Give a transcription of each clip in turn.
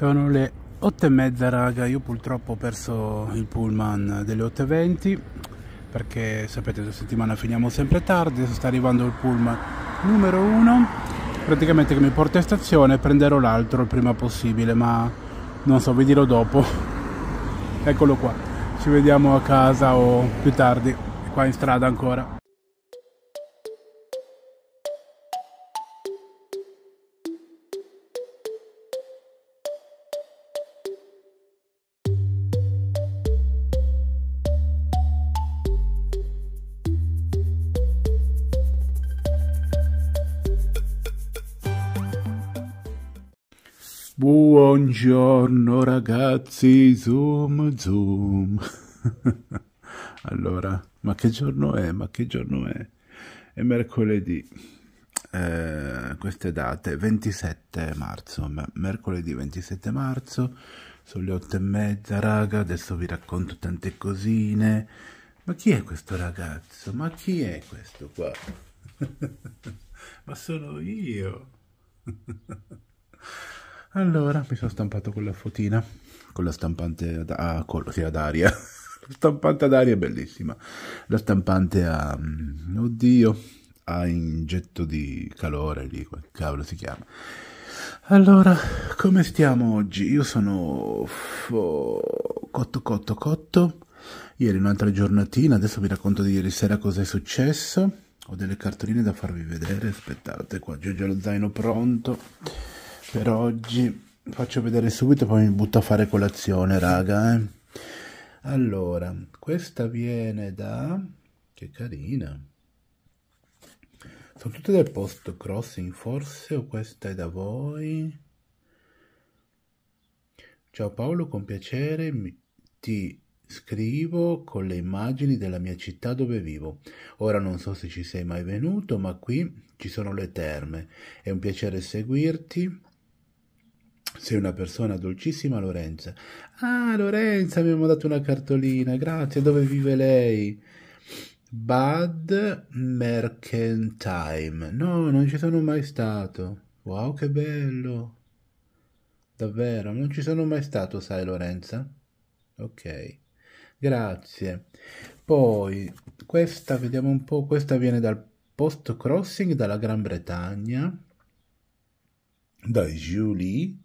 Sono le 8 e mezza raga, io purtroppo ho perso il pullman delle 8.20 perché sapete la settimana finiamo sempre tardi, sta arrivando il pullman numero 1 praticamente che mi porta in stazione prenderò l'altro il prima possibile ma non so, vi dirò dopo eccolo qua, ci vediamo a casa o più tardi, qua in strada ancora Buongiorno ragazzi, zoom zoom. allora, ma che giorno è? Ma che giorno è? È mercoledì. Eh, queste date 27 marzo mercoledì 27 marzo sono le otto e mezza raga adesso vi racconto tante cosine ma chi è questo ragazzo ma chi è questo qua ma sono io Allora, mi sono stampato quella fotina, con la stampante ad, ah, con, sì, ad aria. la stampante ad aria è bellissima. La stampante a... Mm, oddio, a ingetto di calore lì, quel cavolo si chiama. Allora, come stiamo oggi? Io sono fo... cotto cotto cotto. Ieri un'altra giornatina, adesso vi racconto di ieri sera cosa è successo. Ho delle cartoline da farvi vedere, aspettate, qua giù già lo zaino pronto per oggi faccio vedere subito poi mi butto a fare colazione raga eh. allora questa viene da che carina sono tutte del post crossing forse o questa è da voi ciao Paolo con piacere ti scrivo con le immagini della mia città dove vivo. Ora non so se ci sei mai venuto, ma qui ci sono le terme. È un piacere seguirti. Sei una persona dolcissima, Lorenza. Ah, Lorenza, mi ha mandato una cartolina, grazie. Dove vive lei? Bad Mercantime. No, non ci sono mai stato. Wow, che bello. Davvero, non ci sono mai stato, sai, Lorenza? Ok, grazie. Poi, questa, vediamo un po', questa viene dal post crossing dalla Gran Bretagna, da Julie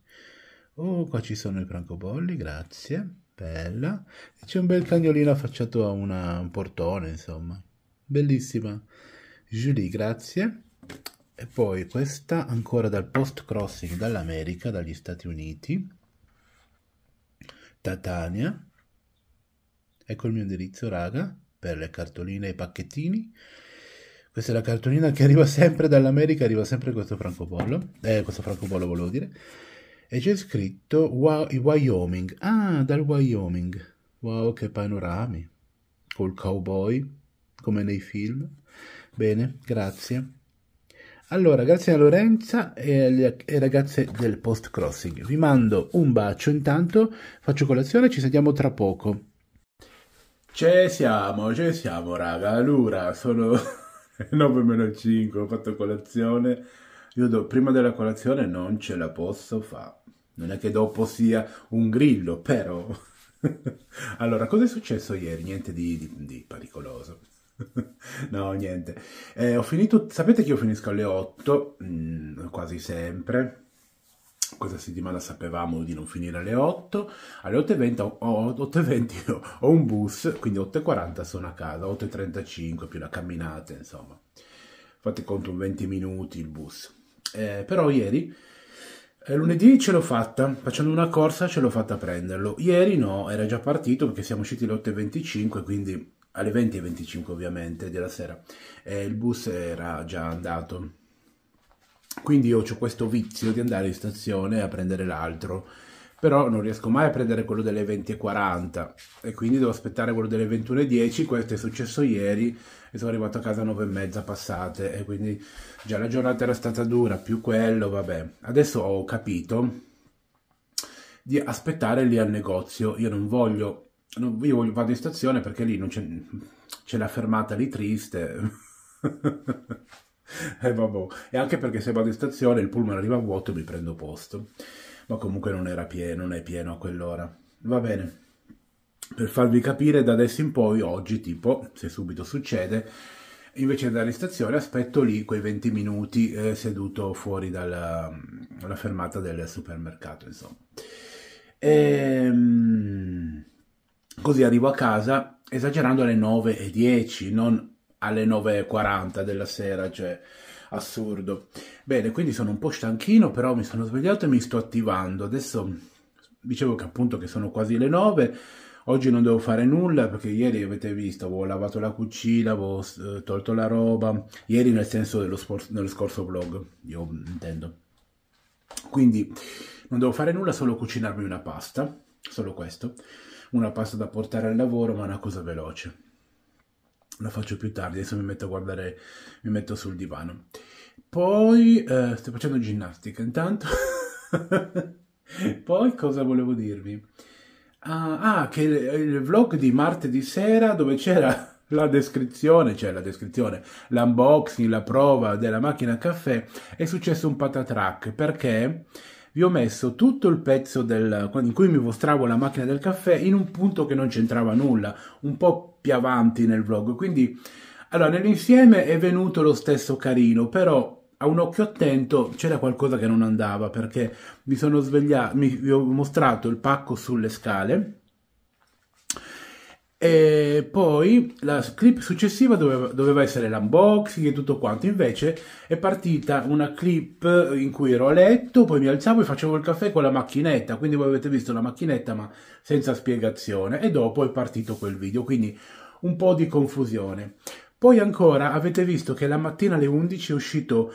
Oh, qua ci sono i francobolli, grazie. Bella. E C'è un bel cagnolino affacciato a una, un portone, insomma. Bellissima. Julie, grazie. E poi questa ancora dal post-crossing dall'America, dagli Stati Uniti. Tatania. Ecco il mio indirizzo, raga, per le cartoline e i pacchettini. Questa è la cartolina che arriva sempre dall'America, arriva sempre questo francobollo. Eh, questo francobollo volevo dire e c'è scritto Wyoming. Ah, dal Wyoming. Wow, che panorami. Col cowboy, come nei film. Bene, grazie. Allora, grazie a Lorenza e alle ragazze del post crossing. Vi mando un bacio intanto, faccio colazione, ci sentiamo tra poco. Ce siamo, ce siamo raga. Allora, sono 9 5, ho fatto colazione. Io do, prima della colazione non ce la posso fare. Non è che dopo sia un grillo, però... allora, cosa è successo ieri? Niente di, di, di pericoloso. no, niente. Eh, ho finito... Sapete che io finisco alle 8, mh, mm, quasi sempre. Questa settimana sapevamo di non finire alle 8. Alle 8.20 ho, 8.20 ho, ho un bus, quindi 8.40 sono a casa, 8.35 più la camminata, insomma. Fate conto 20 minuti il bus. Eh, però ieri Lunedì ce l'ho fatta, facendo una corsa ce l'ho fatta a prenderlo. Ieri no, era già partito perché siamo usciti alle 8.25, quindi alle 20.25 ovviamente della sera. E il bus era già andato. Quindi io ho questo vizio di andare in stazione a prendere l'altro però non riesco mai a prendere quello delle 20.40 e quindi devo aspettare quello delle 21.10, questo è successo ieri e sono arrivato a casa alle 9.30 passate e quindi già la giornata era stata dura, più quello, vabbè. Adesso ho capito di aspettare lì al negozio, io non voglio, non, io voglio, vado in stazione perché lì non c'è, c'è la fermata lì triste. e vabbè, e anche perché se vado in stazione il pullman arriva vuoto e mi prendo posto ma comunque non era pieno, non è pieno a quell'ora. Va bene. Per farvi capire, da adesso in poi, oggi tipo, se subito succede, invece di andare in stazione aspetto lì quei 20 minuti eh, seduto fuori dalla, dalla, fermata del supermercato, insomma. E, ehm, così arrivo a casa, esagerando alle 9.10, non alle 9.40 della sera, cioè assurdo. Bene, quindi sono un po' stanchino, però mi sono svegliato e mi sto attivando. Adesso dicevo che appunto che sono quasi le nove. Oggi non devo fare nulla perché ieri avete visto, avevo lavato la cucina, avevo eh, tolto la roba, ieri nel senso dello spor- nello scorso vlog, io intendo. Quindi non devo fare nulla, solo cucinarmi una pasta, solo questo, una pasta da portare al lavoro, ma una cosa veloce lo faccio più tardi, adesso mi metto a guardare, mi metto sul divano. Poi eh, sto facendo ginnastica intanto. Poi cosa volevo dirvi? Ah, ah che il, vlog di martedì sera dove c'era la descrizione, cioè la descrizione, l'unboxing, la prova della macchina caffè, è successo un patatrack perché vi ho messo tutto il pezzo del, in cui mi mostravo la macchina del caffè in un punto che non c'entrava nulla, un po' più avanti nel vlog. Quindi, allora, nell'insieme è venuto lo stesso carino, però a un occhio attento c'era qualcosa che non andava perché mi sono svegliato, mi, vi ho mostrato il pacco sulle scale e poi la clip successiva doveva, doveva essere l'unboxing e tutto quanto. Invece è partita una clip in cui ero a letto, poi mi alzavo e facevo il caffè con la macchinetta. Quindi voi avete visto la macchinetta, ma senza spiegazione. E dopo è partito quel video. Quindi un po' di confusione. Poi ancora avete visto che la mattina alle 11 è uscito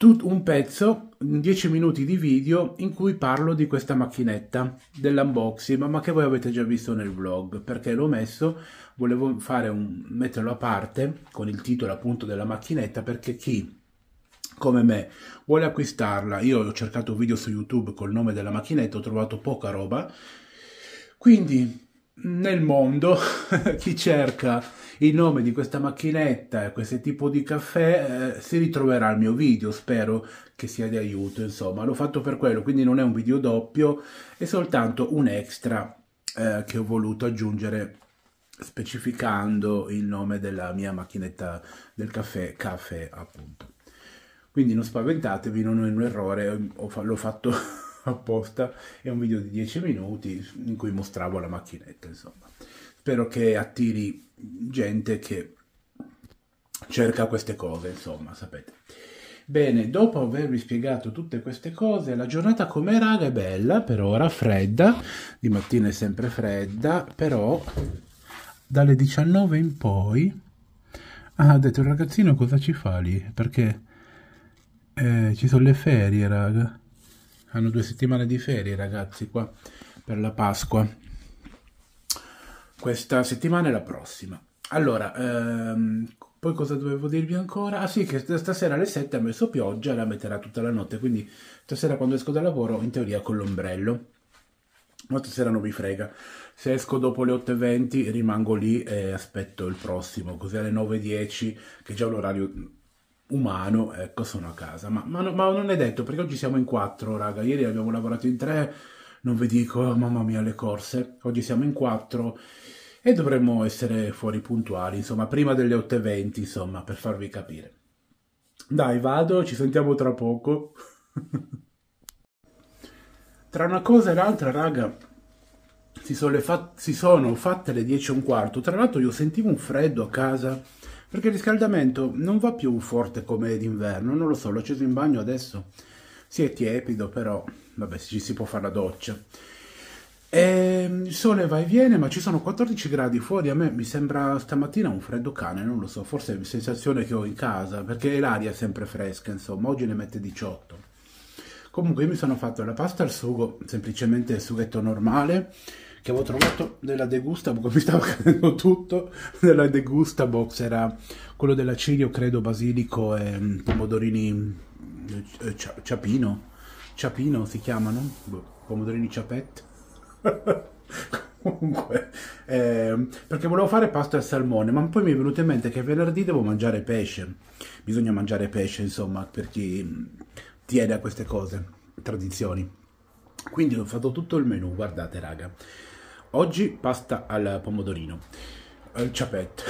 tut- un pezzo, 10 minuti di video in cui parlo di questa macchinetta dell'unboxing, ma che voi avete già visto nel vlog, perché l'ho messo, volevo fare un, metterlo a parte con il titolo appunto della macchinetta perché chi come me vuole acquistarla, io ho cercato video su YouTube col nome della macchinetta, ho trovato poca roba. Quindi nel mondo chi cerca il nome di questa macchinetta e questo tipo di caffè eh, si ritroverà al mio video, spero che sia di aiuto, insomma, l'ho fatto per quello, quindi non è un video doppio, è soltanto un extra eh, che ho voluto aggiungere specificando il nome della mia macchinetta del caffè, caffè appunto. Quindi non spaventatevi, non è un errore, l'ho fatto apposta è un video di 10 minuti in cui mostravo la macchinetta, insomma. Spero che attiri gente che cerca queste cose, insomma, sapete. Bene, dopo avervi spiegato tutte queste cose, la giornata come raga è bella, per ora fredda, di mattina è sempre fredda, però dalle 19 in poi... Ah, ha detto il ragazzino cosa ci fa lì, perché eh, ci sono le ferie, raga hanno due settimane di ferie ragazzi qua per la Pasqua questa settimana e la prossima allora ehm, poi cosa dovevo dirvi ancora? Ah sì, che stasera alle 7 ha messo pioggia, la metterà tutta la notte, quindi stasera quando esco dal lavoro in teoria con l'ombrello. Ma stasera non mi frega. Se esco dopo le 8.20 rimango lì e aspetto il prossimo, così alle 9.10, che è già l'orario umano, ecco, sono a casa. Ma, ma, no, ma, non è detto, perché oggi siamo in quattro, raga. Ieri abbiamo lavorato in tre, non vi dico, oh, mamma mia, le corse. Oggi siamo in quattro e dovremmo essere fuori puntuali, insomma, prima delle 8.20, insomma, per farvi capire. Dai, vado, ci sentiamo tra poco. tra una cosa e l'altra, raga, si sono, si sono fatte le 10 e un quarto. Tra l'altro io sentivo un freddo a casa perché il riscaldamento non va più forte come d'inverno, non lo so, l'ho acceso in bagno adesso, si è tiepido però, vabbè ci si può fare la doccia. E ehm, il sole va e viene, ma ci sono 14 gradi fuori. A me mi sembra stamattina un freddo cane, non lo so, forse è la sensazione che ho in casa, perché l'aria è sempre fresca, insomma, oggi ne mette 18. Comunque io mi sono fatto la pasta al sugo, semplicemente il sughetto normale, che avevo trovato nella degusta box, mi stava cadendo tutto, nella degusta box era quello dell'acidio, credo, basilico e mm, pomodorini eh, eh ciapino, ciapino si chiamano, boh, pomodorini ciapette. Comunque, eh, perché volevo fare pasta al salmone, ma poi mi è venuto in mente che venerdì devo mangiare pesce. Bisogna mangiare pesce, insomma, per chi mm, tiene a queste cose, tradizioni. Quindi ho fatto tutto il menù, guardate raga. Oggi pasta al pomodorino, al ciapetto.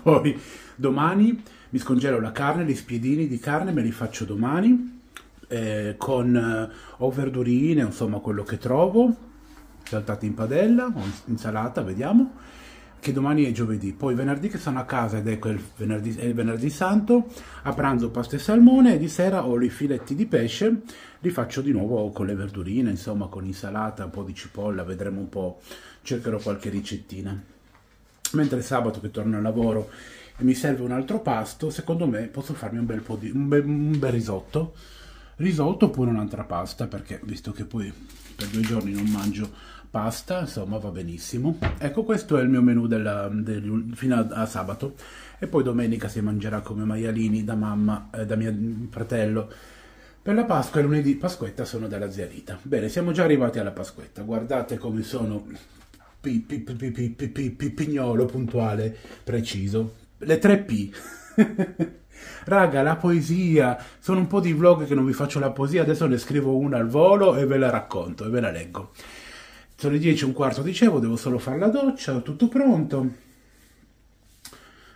Poi domani mi scongelo la carne, gli spiedini di carne me li faccio domani eh, con eh, verdurine, insomma quello che trovo, saltate in padella o insalata, vediamo. Che domani è giovedì, poi venerdì che sono a casa ed ecco il venerdì, è il venerdì santo, a pranzo pasta e salmone e di sera ho i filetti di pesce, li faccio di nuovo con le verdurine, insomma con insalata, un po' di cipolla, vedremo un po' cercherò qualche ricettina. Mentre sabato che torno al lavoro e mi serve un altro pasto, secondo me posso farmi un bel, di, un be, un bel risotto. Risotto oppure un'altra pasta, perché visto che poi per due giorni non mangio pasta, insomma va benissimo. Ecco questo è il mio menù della, del, fino a, a, sabato e poi domenica si mangerà come maialini da mamma, eh, da mio fratello. Per la Pasqua e lunedì Pasquetta sono dalla zia Rita. Bene, siamo già arrivati alla Pasquetta, guardate come sono pi, pi, pi, pignolo, puntuale, preciso. Le tre P. Raga, la poesia. Sono un po' di vlog che non vi faccio la poesia, adesso ne scrivo una al volo e ve la racconto e ve la leggo. Sono le 10 e un quarto, dicevo, devo solo fare la doccia, tutto pronto.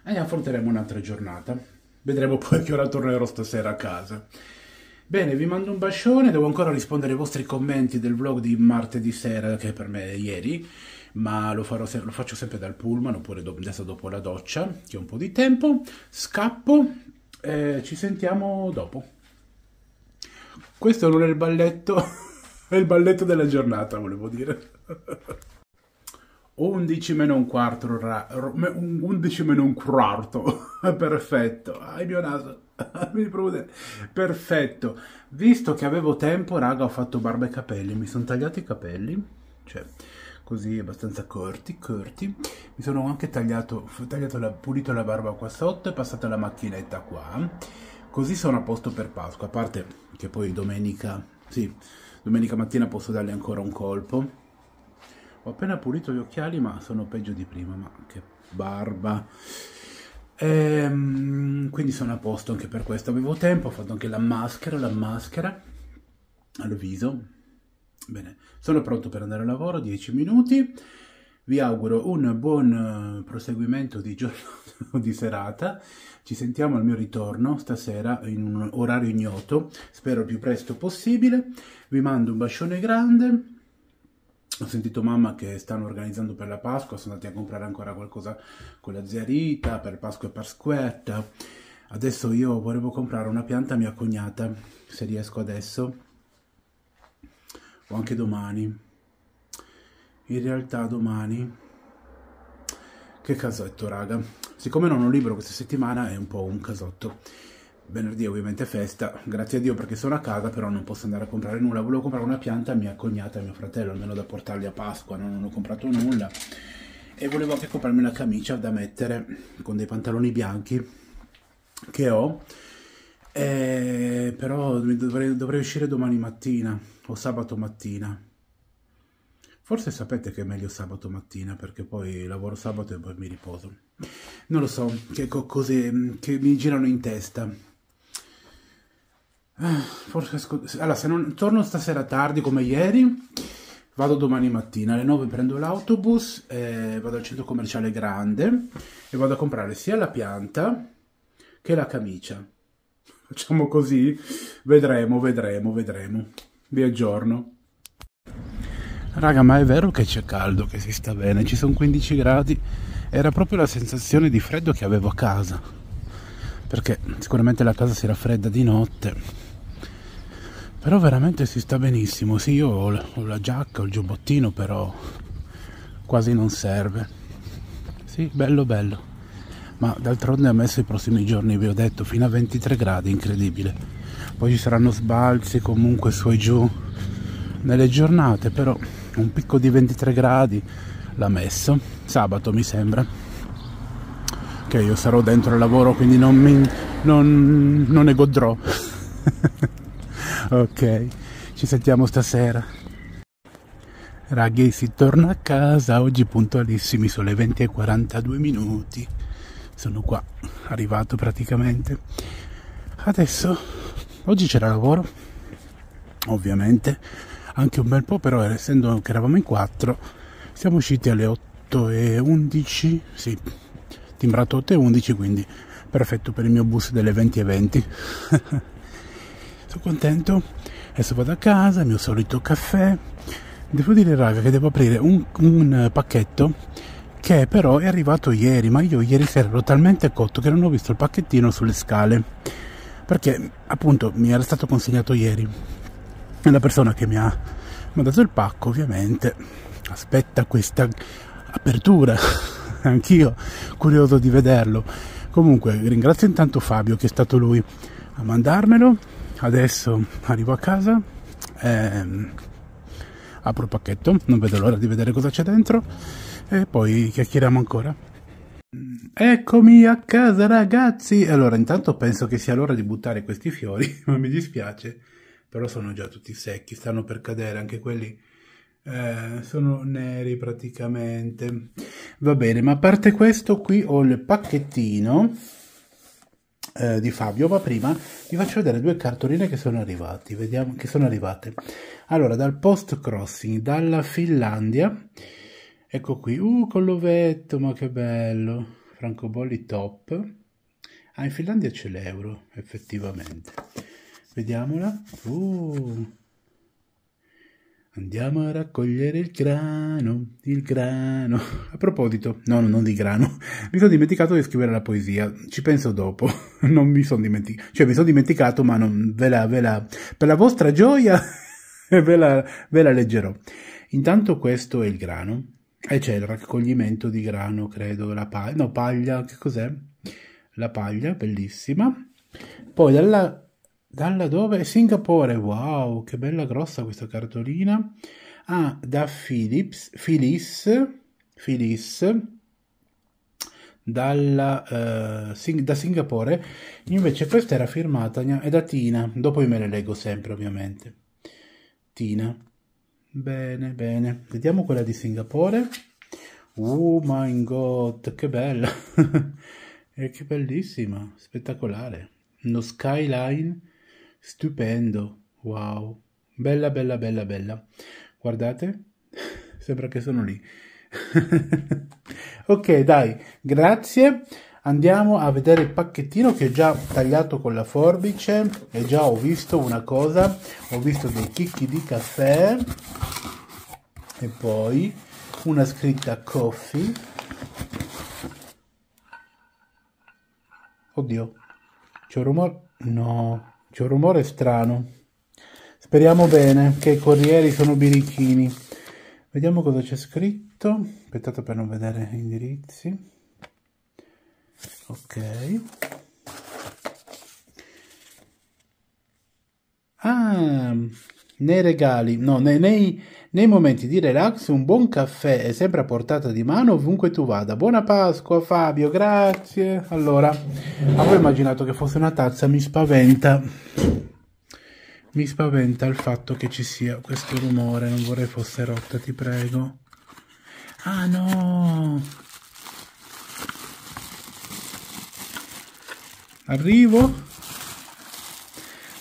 E affronteremo un'altra giornata. Vedremo poi che ora tornerò stasera a casa. Bene, vi mando un bacione, devo ancora rispondere ai vostri commenti del vlog di martedì sera, che per me è ieri ma lo, se- lo faccio sempre dal pullman oppure do- adesso dopo la doccia, che ho un po' di tempo. Scappo, eh, ci sentiamo dopo. Questo non è il balletto, è il balletto della giornata, volevo dire. 11 meno un quarto, ra- 11 meno un quarto, perfetto, hai mio naso, mi prude, perfetto, visto che avevo tempo, raga, ho fatto barba e capelli, mi sono tagliato i capelli, cioè, così abbastanza corti, corti. Mi sono anche tagliato, tagliato la, pulito la barba qua sotto e passata la macchinetta qua. Così sono a posto per Pasqua, a parte che poi domenica, sì, domenica mattina posso darle ancora un colpo. Ho appena pulito gli occhiali, ma sono peggio di prima, ma che barba. Ehm, quindi sono a posto anche per questo. Avevo tempo, ho fatto anche la maschera, la maschera al viso, Bene, sono pronto per andare a lavoro, 10 minuti. Vi auguro un buon eh, proseguimento di giorno o di serata. Ci sentiamo al mio ritorno stasera in un orario ignoto, spero il più presto possibile. Vi mando un bacione grande. Ho sentito mamma che stanno organizzando per la Pasqua, sono andati a comprare ancora qualcosa con la zia Rita per Pasqua e Pasquetta. Adesso io volevo comprare una pianta a mia cognata, se riesco adesso o anche domani. In realtà domani... Che casotto, raga. Siccome non ho libro questa settimana è un po' un casotto. Venerdì ovviamente festa, grazie a Dio perché sono a casa, però non posso andare a comprare nulla. Volevo comprare una pianta a mia cognata e mio fratello, almeno da portarli a Pasqua, no? non ho comprato nulla. E volevo anche comprarmi una camicia da mettere con dei pantaloni bianchi che ho eh, però dovrei, dovrei uscire domani mattina o sabato mattina. Forse sapete che è meglio sabato mattina perché poi lavoro sabato e poi mi riposo. Non lo so, che cose mm, che mi girano in testa. Ah, forse allora, se non torno stasera tardi come ieri, vado domani mattina. Alle 9 prendo l'autobus, e eh, vado al centro commerciale grande e vado a comprare sia la pianta che la camicia facciamo così, vedremo, vedremo, vedremo. Vi aggiorno. Raga, ma è vero che c'è caldo, che si sta bene, ci sono 15 gradi. Era proprio la sensazione di freddo che avevo a casa. Perché sicuramente la casa si raffredda di notte. Però veramente si sta benissimo. Sì, io ho la, ho la giacca, ho il giubbottino, però quasi non serve. Sì, bello bello ma d'altronde ha messo i prossimi giorni, vi ho detto, fino a 23 gradi, incredibile. Poi ci saranno sbalzi comunque su e giù nelle giornate, però un picco di 23 gradi l'ha messo, sabato mi sembra, che io sarò dentro al lavoro quindi non, mi, non, non ne godrò. ok, ci sentiamo stasera. Ragazzi, si torna a casa, oggi puntualissimi, sono le 20 e 42 minuti sono qua, arrivato praticamente. Adesso, oggi c'era lavoro, ovviamente, anche un bel po', però essendo che eravamo in quattro, siamo usciti alle 8 e 11, sì, timbrato 8 e 11, quindi perfetto per il mio bus delle 20 e 20. Sono contento, adesso vado a casa, il mio solito caffè. Devo dire raga che devo aprire un, un pacchetto che però è arrivato ieri, ma io ieri sera ero talmente cotto che non ho visto il pacchettino sulle scale, perché appunto mi era stato consegnato ieri. E la persona che mi ha mandato il pacco ovviamente aspetta questa apertura, anch'io curioso di vederlo. Comunque ringrazio intanto Fabio che è stato lui a mandarmelo, adesso arrivo a casa. Ehm, apro il pacchetto, non vedo l'ora di vedere cosa c'è dentro e poi chiacchieriamo ancora. Eccomi a casa ragazzi! Allora, intanto penso che sia l'ora di buttare questi fiori, ma mi dispiace, però sono già tutti secchi, stanno per cadere anche quelli. Eh, sono neri praticamente. Va bene, ma a parte questo qui ho il pacchettino eh, di Fabio, ma prima vi faccio vedere due cartoline che sono arrivati, vediamo che sono arrivate. Allora, dal post crossing dalla Finlandia Ecco qui, uh, con l'ovetto, ma che bello! Francobolli top. Ah, in Finlandia c'è l'euro, effettivamente. Vediamola. Uh. Andiamo a raccogliere il grano, il grano. A proposito, no, no, non di grano. Mi sono dimenticato di scrivere la poesia. Ci penso dopo. Non mi sono dimenticato. Cioè, mi sono dimenticato, ma non ve la, ve la... Per la vostra gioia, ve, la, ve la leggerò. Intanto questo è il grano. E c'è raccoglimento di grano, credo, la paglia, no paglia, che cos'è? La paglia, bellissima. Poi dalla, dalla dove? Singapore, wow, che bella grossa questa cartolina. Ah, da Philips, Philips, Philips, dalla, uh, sing- da Singapore. Invece questa era firmata, è da Tina, dopo io me le leggo sempre ovviamente. Tina. Bene, bene. Vediamo quella di Singapore. Oh my god, che bella! e eh, che bellissima, spettacolare. Uno skyline stupendo. Wow. Bella, bella, bella, bella. Guardate, sembra che sono lì. ok, dai, grazie andiamo a vedere il pacchettino che ho già tagliato con la forbice e già ho visto una cosa ho visto dei chicchi di caffè e poi una scritta coffee oddio c'è un rumore no c'è un rumore strano speriamo bene che i corrieri sono birichini vediamo cosa c'è scritto aspettate per non vedere gli indirizzi ok ah nei regali no nei, nei, nei momenti di relax un buon caffè è sempre a portata di mano ovunque tu vada buona Pasqua Fabio grazie allora avevo immaginato che fosse una tazza mi spaventa mi spaventa il fatto che ci sia questo rumore, non vorrei fosse rotta, ti prego. Ah no! Arrivo.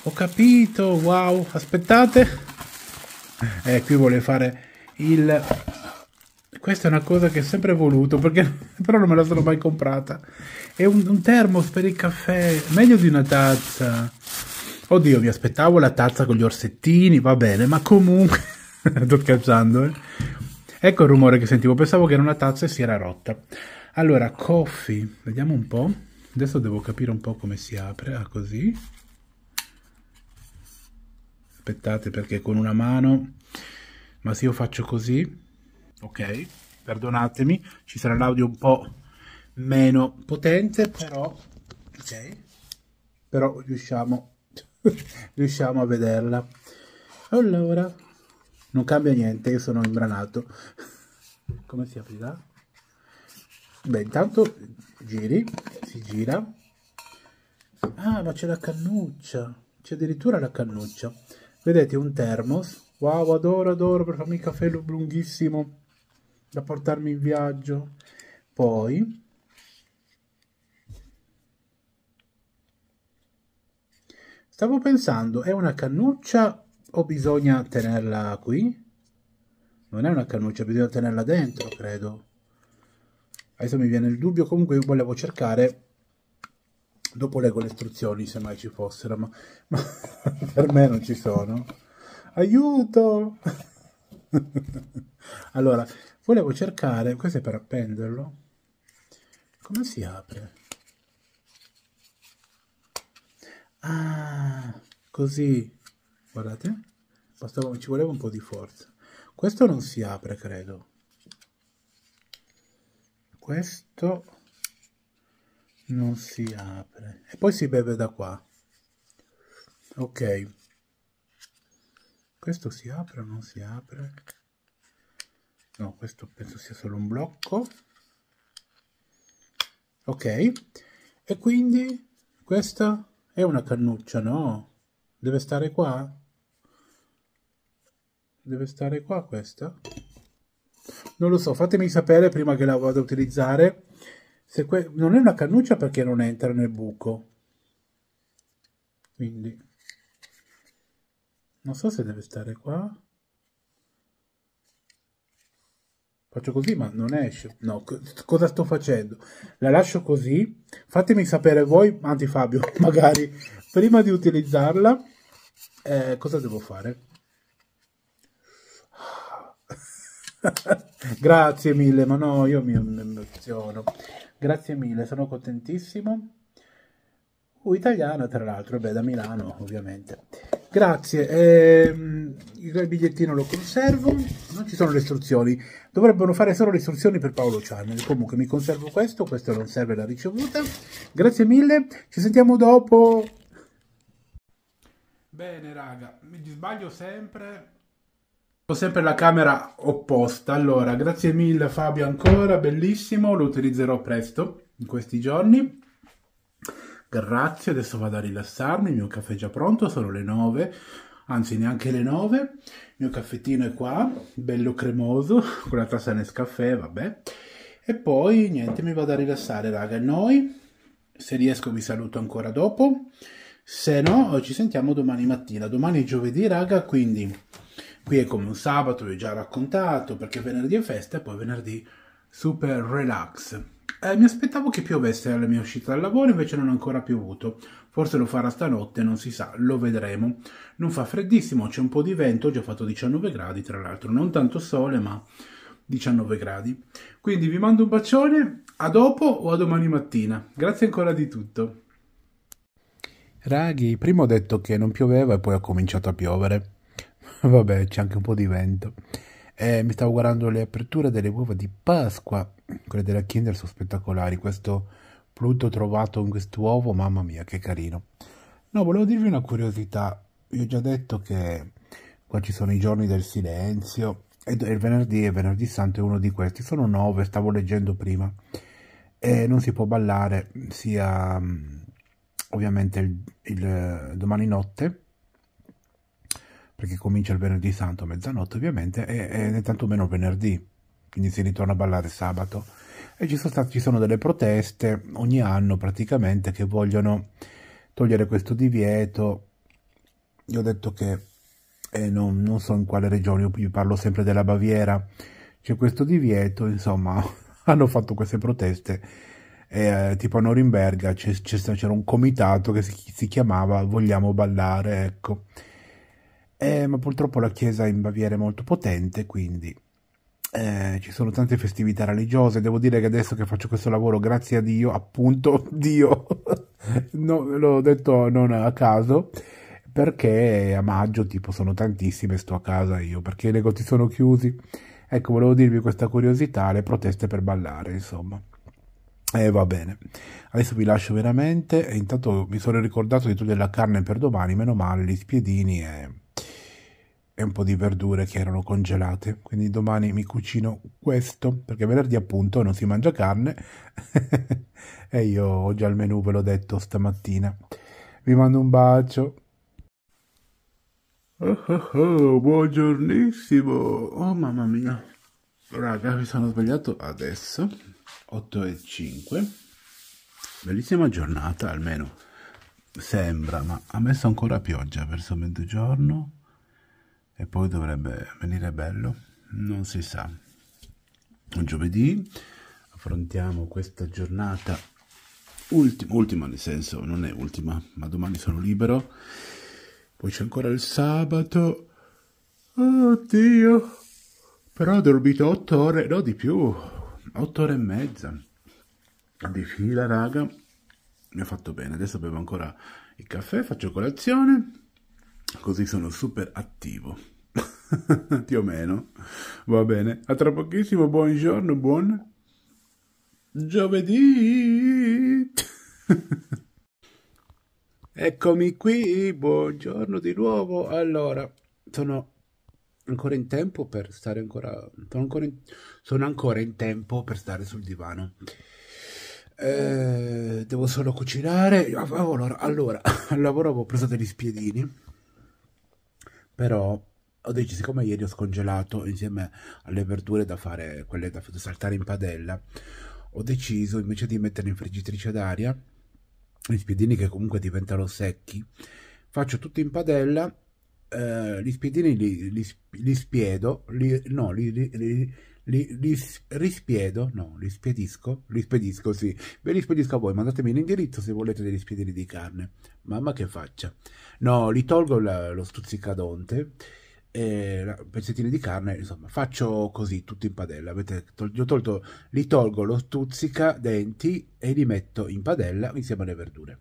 Ho capito, wow, aspettate. E eh, qui vuole fare il... Questa è una cosa che ho sempre voluto, perché però non me la sono mai comprata. È un, un termos per il caffè, meglio di una tazza. Oddio, vi aspettavo la tazza con gli orsettini, va bene, ma comunque... Sto scherzando, eh. Ecco il rumore che sentivo, pensavo che era una tazza e si era rotta. Allora, coffee, vediamo un po'. Adesso devo capire un po' come si apre, ah così. Aspettate perché con una mano, ma se io faccio così, ok, perdonatemi, ci sarà l'audio un po' meno potente, però, ok, però riusciamo, riusciamo a vederla. Allora, non cambia niente, io sono imbranato. Come si aprirà? beh intanto giri si gira ah ma c'è la cannuccia c'è addirittura la cannuccia vedete un thermos wow adoro adoro per farmi il caffè lunghissimo da portarmi in viaggio poi Stavo pensando, è una cannuccia o bisogna tenerla qui? Non è una cannuccia, bisogna tenerla dentro, credo adesso mi viene il dubbio comunque io volevo cercare dopo leggo le istruzioni se mai ci fossero ma, ma per me non ci sono aiuto allora volevo cercare questo è per appenderlo come si apre ah così guardate Bastava, ci voleva un po' di forza questo non si apre credo questo non si apre e poi si beve da qua ok questo si apre o non si apre no questo penso sia solo un blocco ok e quindi questa è una cannuccia no deve stare qua deve stare qua questa non lo so, fatemi sapere prima che la vado a utilizzare. Se non è una cannuccia perché non entra nel buco. Quindi non so se deve stare qua. Faccio così ma non esce. No, cosa sto facendo? La lascio così. Fatemi sapere voi, anzi Fabio, magari prima di utilizzarla, eh, cosa devo fare? Grazie mille, ma no, io mi, emoziono. Grazie mille, sono contentissimo. Uh, italiana tra l'altro, beh, da Milano ovviamente. Grazie, ehm, il bigliettino lo conservo, non ci sono le istruzioni, dovrebbero fare solo le istruzioni per Paolo Channel, comunque mi conservo questo, questo non serve la ricevuta. Grazie mille, ci sentiamo dopo. Bene raga, mi sbaglio sempre, ho sempre la camera opposta. Allora, grazie mille Fabio ancora, bellissimo, lo utilizzerò presto in questi giorni. Grazie, adesso vado a rilassarmi, il mio caffè è già pronto, sono le 9, anzi neanche le 9. Il mio caffettino è qua, bello cremoso, con la tassa Nescafè, vabbè. E poi niente, mi vado a rilassare, raga. Noi, se riesco vi saluto ancora dopo. Se no, ci sentiamo domani mattina. Domani è giovedì, raga, quindi Qui è come un sabato, vi ho già raccontato, perché venerdì è festa e poi venerdì super relax. Eh, mi aspettavo che piovesse alla mia uscita dal lavoro, invece non è ancora piovuto. Forse lo farà stanotte, non si sa, lo vedremo. Non fa freddissimo, c'è un po' di vento, ho già fatto 19 gradi tra l'altro, non tanto sole ma 19 gradi. Quindi vi mando un bacione, a dopo o a domani mattina. Grazie ancora di tutto. Raghi, prima ho detto che non pioveva e poi ha cominciato a piovere. Vabbè, c'è anche un po' di vento. Eh, mi stavo guardando le aperture delle uova di Pasqua, quelle della Kinder sono spettacolari, questo Pluto trovato in quest'uovo, mamma mia, che carino. No, volevo dirvi una curiosità, vi ho già detto che qua ci sono i giorni del silenzio e il venerdì e venerdì santo è uno di questi, sono nove, stavo leggendo prima, e non si può ballare sia mm, ovviamente il, il eh, domani notte perché comincia il venerdì santo a mezzanotte ovviamente e, e mm. tantomeno venerdì, quindi si ritorna a ballare sabato. E ci sono, state, ci sono delle proteste ogni anno praticamente che vogliono togliere questo divieto. Io ho detto che eh, non, non, so in quale regione, io parlo sempre della Baviera, c'è questo divieto, insomma, hanno fatto queste proteste. Eh, tipo a Norimberga c'era un comitato che si, si chiamava Vogliamo ballare, ecco eh, ma purtroppo la chiesa in Baviera è molto potente, quindi eh, ci sono tante festività religiose. Devo dire che adesso che faccio questo lavoro, grazie a Dio, appunto Dio, no, l'ho detto non a caso, perché a maggio tipo sono tantissime, sto a casa io, perché i negozi sono chiusi. Ecco, volevo dirvi questa curiosità, le proteste per ballare, insomma. E eh, va bene, adesso vi lascio veramente. E intanto mi sono ricordato di togliere la carne per domani, meno male, gli spiedini e e un po' di verdure che erano congelate. Quindi domani mi cucino questo perché venerdì appunto non si mangia carne e io ho già il menù, ve l'ho detto stamattina. Vi mando un bacio. Oh, oh, oh, buongiornissimo. Oh mamma mia. Raga, mi sono svegliato adesso, 8 e 5. Bellissima giornata, almeno sembra, ma ha messo ancora pioggia verso mezzogiorno e poi dovrebbe venire bello, non si sa. Giovedì affrontiamo questa giornata ultima, ultima nel senso non è ultima, ma domani sono libero. Poi c'è ancora il sabato. Oddio! Però ho dormito 8 ore, no di più, 8 ore e mezza di fila, raga. Mi ha fatto bene. Adesso bevo ancora il caffè, faccio colazione così sono super attivo. Più o meno. Va bene. A tra pochissimo, buongiorno, buon giovedì. Eccomi qui, buongiorno di nuovo. Allora, sono ancora in tempo per stare ancora sono ancora in, sono ancora in tempo per stare sul divano. Eh, devo solo cucinare. Allora, allora, al lavoro avevo preso degli spiedini però ho deciso, siccome ieri ho scongelato insieme alle verdure da fare, quelle da saltare in padella, ho deciso invece di mettere in friggitrice d'aria, gli spiedini che comunque diventano secchi, faccio tutto in padella, eh, gli spiedini li, li, li spiedo, li, no, li, li, li, li rispiedo, no, rispedisco, rispedisco sì, ve li spedisco a voi, mandatemi l'indirizzo se volete degli spiedini di carne, mamma che faccia. No, li tolgo la, lo stuzzicadonte, e eh, pezzettini di carne, insomma, faccio così, tutto in padella, Avete tol- tolto, li tolgo lo stuzzicadenti e li metto in padella insieme alle verdure.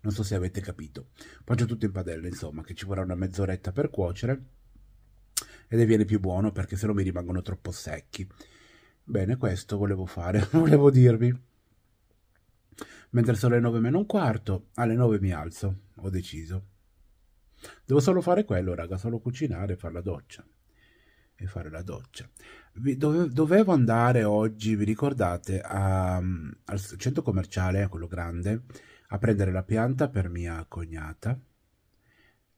Non so se avete capito. Faccio tutto in padella, insomma, che ci vorrà una mezz'oretta per cuocere e ne viene più buono perché se no mi rimangono troppo secchi. Bene, questo volevo fare, volevo dirvi. Mentre sono le 9 meno un quarto, alle 9 mi alzo, ho deciso. Devo solo fare quello, raga, solo cucinare e fare la doccia. E fare la doccia. Dovevo andare oggi, vi ricordate, a, al centro commerciale, a quello grande, a prendere la pianta per mia cognata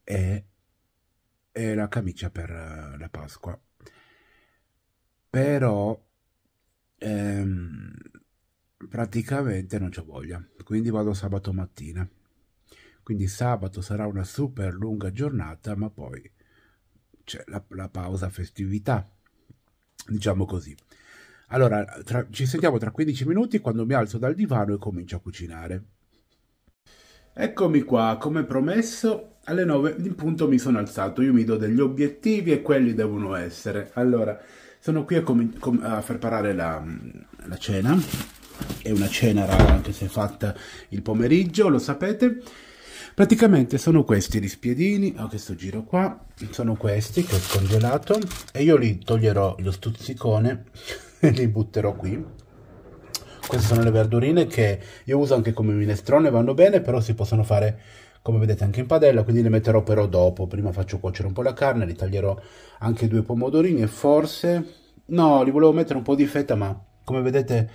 e e la camicia per eh, la Pasqua. Però ehm, praticamente non c'ho voglia, quindi vado sabato mattina. Quindi sabato sarà una super lunga giornata, ma poi c'è la, la pausa festività, diciamo così. Allora, tra, ci sentiamo tra 15 minuti quando mi alzo dal divano e comincio a cucinare. Eccomi qua, come promesso alle 9 in punto mi sono alzato, io mi do degli obiettivi e quelli devono essere. Allora, sono qui a, a preparare la, la cena, è una cena rara anche se fatta il pomeriggio, lo sapete. Praticamente sono questi gli spiedini, ho questo giro qua, sono questi che ho scongelato e io li toglierò lo stuzzicone e li butterò qui. Queste sono le verdurine che io uso anche come minestrone, vanno bene, però si possono fare come vedete anche in padella, quindi le metterò però dopo, prima faccio cuocere un po' la carne, li taglierò anche due pomodorini e forse... No, li volevo mettere un po' di feta, ma come vedete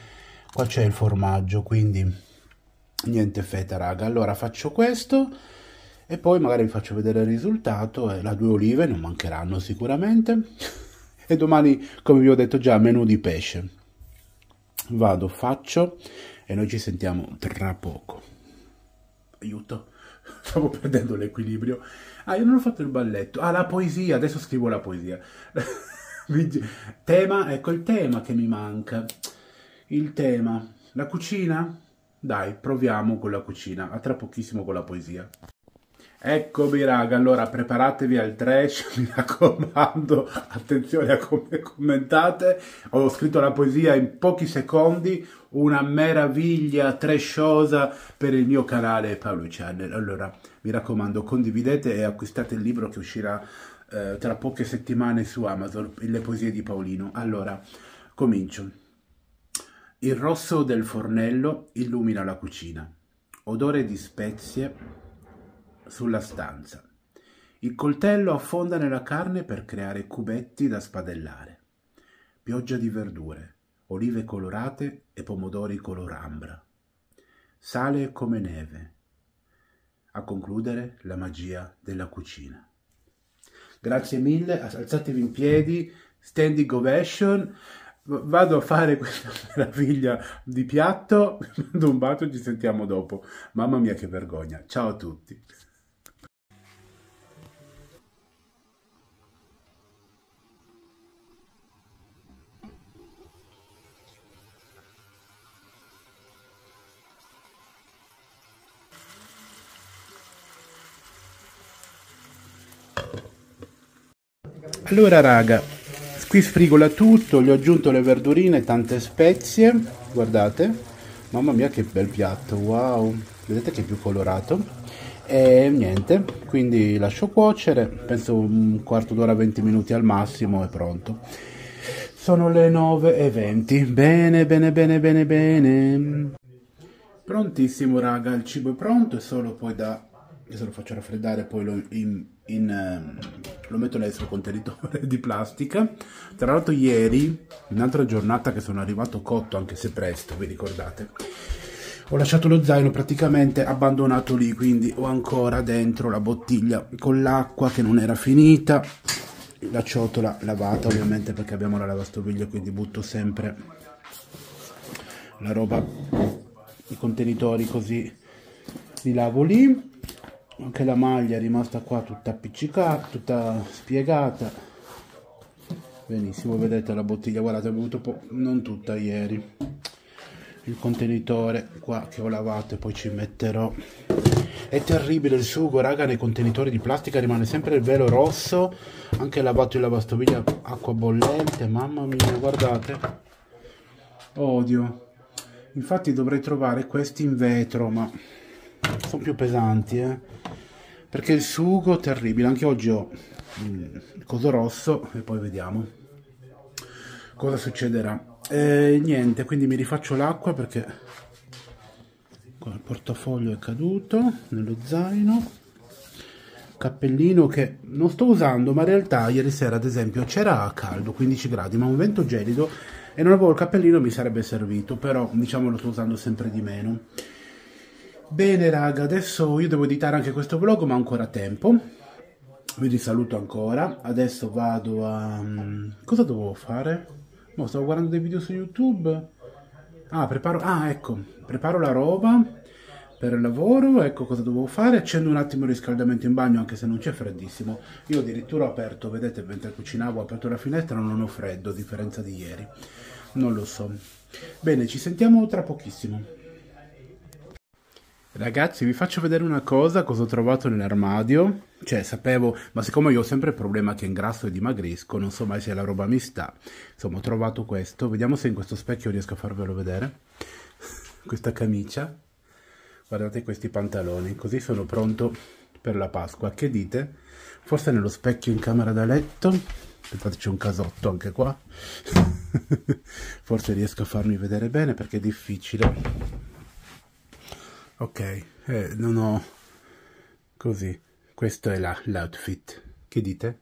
qua c'è il formaggio, quindi niente feta, raga. Allora faccio questo e poi magari vi faccio vedere il risultato e eh, le due olive non mancheranno sicuramente. e domani, come vi ho detto già, menù di pesce. Vado, faccio e noi ci sentiamo tra poco. Aiuto! stavo perdendo l'equilibrio. Ah, io non ho fatto il balletto. Ah, la poesia, adesso scrivo la poesia. tema, ecco il tema che mi manca. Il tema, la cucina? Dai, proviamo con la cucina, a tra pochissimo con la poesia. Eccomi raga, allora preparatevi al trash, mi raccomando, attenzione a come commentate. Ho scritto la poesia in pochi secondi, una meraviglia trashosa per il mio canale Paolo Channel. Allora, mi raccomando, condividete e acquistate il libro che uscirà eh, tra poche settimane su Amazon, Le poesie di Paolino. Allora, comincio. Il rosso del fornello illumina la cucina. Odore di spezie sulla stanza. Il coltello affonda nella carne per creare cubetti da spadellare. Pioggia di verdure, olive colorate e pomodori color ambra. Sale come neve. A concludere la magia della cucina. Grazie mille, alzatevi in piedi, standing ovation vado a fare questa meraviglia di piatto, mando un bacio, ci sentiamo dopo. Mamma mia che vergogna. Ciao a tutti. allora raga qui sfrigola tutto gli ho aggiunto le verdurine tante spezie guardate mamma mia che bel piatto wow vedete che è più colorato e niente quindi lascio cuocere penso un quarto d'ora 20 minuti al massimo è pronto sono le 9.20 bene bene bene bene bene prontissimo raga il cibo è pronto è solo poi da io se lo faccio raffreddare poi lo in, in ehm, lo metto nel suo contenitore di plastica. Tra l'altro ieri, un'altra giornata che sono arrivato cotto, anche se presto, vi ricordate? Ho lasciato lo zaino praticamente abbandonato lì, quindi ho ancora dentro la bottiglia con l'acqua che non era finita, la ciotola lavata ovviamente perché abbiamo la lavastoviglie, quindi butto sempre la roba, i contenitori così li lavo lì anche la maglia è rimasta qua tutta appiccicata tutta spiegata benissimo vedete la bottiglia guardate ho bevuto po- non tutta ieri il contenitore qua che ho lavato e poi ci metterò è terribile il sugo raga nei contenitori di plastica rimane sempre il velo rosso anche lavato in lavastoviglie acqua bollente mamma mia guardate odio infatti dovrei trovare questi in vetro ma sono più pesanti eh perché il sugo è terribile anche oggi ho mm, il coso rosso e poi vediamo cosa succederà e niente quindi mi rifaccio l'acqua perché il portafoglio è caduto nello zaino cappellino che non sto usando ma in realtà ieri sera ad esempio c'era caldo 15 gradi ma un vento gelido e non avevo il cappellino mi sarebbe servito però diciamo lo sto usando sempre di meno Bene raga, adesso io devo editare anche questo vlog, ma ho ancora tempo. Vi risaluto ancora. Adesso vado a... Mm, cosa dovevo fare? No, stavo guardando dei video su YouTube. Ah, preparo... Ah, ecco. Preparo la roba per il lavoro. Ecco cosa dovevo fare. Accendo un attimo il riscaldamento in bagno, anche se non c'è freddissimo. Io addirittura ho aperto, vedete, mentre cucinavo ho aperto la finestra, non ho freddo, a differenza di ieri. Non lo so. Bene, ci sentiamo tra pochissimo. Ragazzi, vi faccio vedere una cosa, cosa ho trovato nell'armadio. Cioè, sapevo, ma siccome io ho sempre il problema che ingrasso e dimagrisco, non so mai se la roba mi sta. Insomma, ho trovato questo. Vediamo se in questo specchio riesco a farvelo vedere. Questa camicia. Guardate questi pantaloni, così sono pronto per la Pasqua. Che dite? Forse nello specchio in camera da letto. Aspettate, c'è un casotto anche qua. Forse riesco a farmi vedere bene perché è difficile ok eh, non ho così questo è la, l'outfit che dite?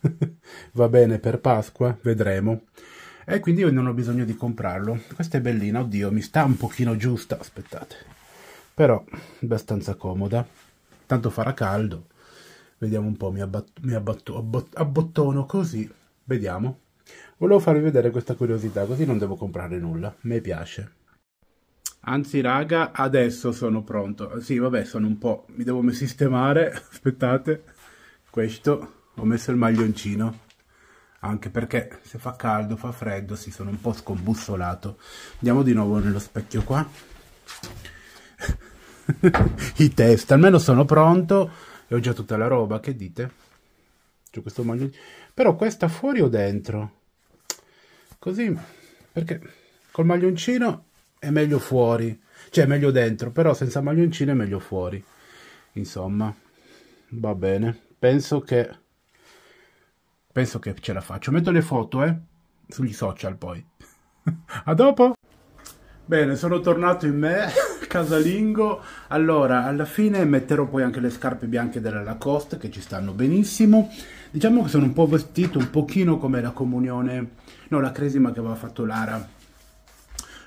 va bene per Pasqua vedremo e quindi io non ho bisogno di comprarlo questa è bellina oddio mi sta un pochino giusta aspettate però abbastanza comoda tanto farà caldo vediamo un po mi, abbatto, mi abbatto, abbot, abbottono così vediamo volevo farvi vedere questa curiosità così non devo comprare nulla mi piace Anzi, raga, adesso sono pronto. Sì, vabbè, sono un po'. Mi devo sistemare. Aspettate. Questo. Ho messo il maglioncino. Anche perché se fa caldo, fa freddo, si sì, sono un po' scombussolato. Andiamo di nuovo nello specchio qua. I test. Almeno sono pronto. E ho già tutta la roba. Che dite? C'è questo maglioncino. Però questa fuori o dentro? Così. Perché col maglioncino è meglio fuori, cioè è meglio dentro, però senza maglioncino è meglio fuori. Insomma, va bene. Penso che penso che ce la faccio. Metto le foto, eh, sugli social poi. A dopo. Bene, sono tornato in me casalingo. Allora, alla fine metterò poi anche le scarpe bianche della Lacoste che ci stanno benissimo. Diciamo che sono un po' vestito un pochino come la comunione, no, la cresima che aveva fatto Lara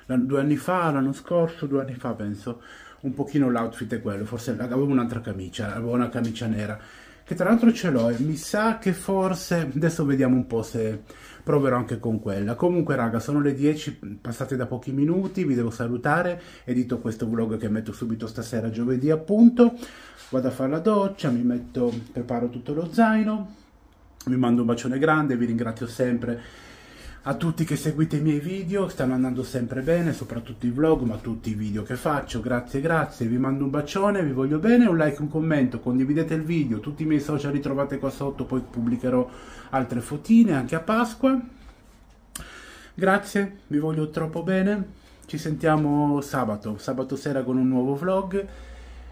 due anni fa, l'anno scorso, due anni fa penso, un pochino l'outfit è quello, forse avevo un'altra camicia, avevo una camicia nera, che tra l'altro ce l'ho e mi sa che forse, adesso vediamo un po' se proverò anche con quella. Comunque raga, sono le 10, passate da pochi minuti, vi devo salutare, edito questo vlog che metto subito stasera, giovedì appunto, vado a fare la doccia, mi metto, preparo tutto lo zaino, vi mando un bacione grande, vi ringrazio sempre a tutti che seguite i miei video, stanno andando sempre bene, soprattutto i vlog, ma tutti i video che faccio, grazie grazie, vi mando un bacione, vi voglio bene, un like, un commento, condividete il video, tutti i miei social li trovate qua sotto, poi pubblicherò altre fotine anche a Pasqua. Grazie, vi voglio troppo bene, ci sentiamo sabato, sabato sera con un nuovo vlog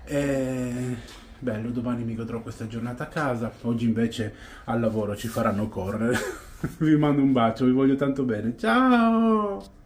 e bello, domani mi godrò questa giornata a casa, oggi invece al lavoro ci faranno correre. vi mando un bacio, vi voglio tanto bene. Ciao!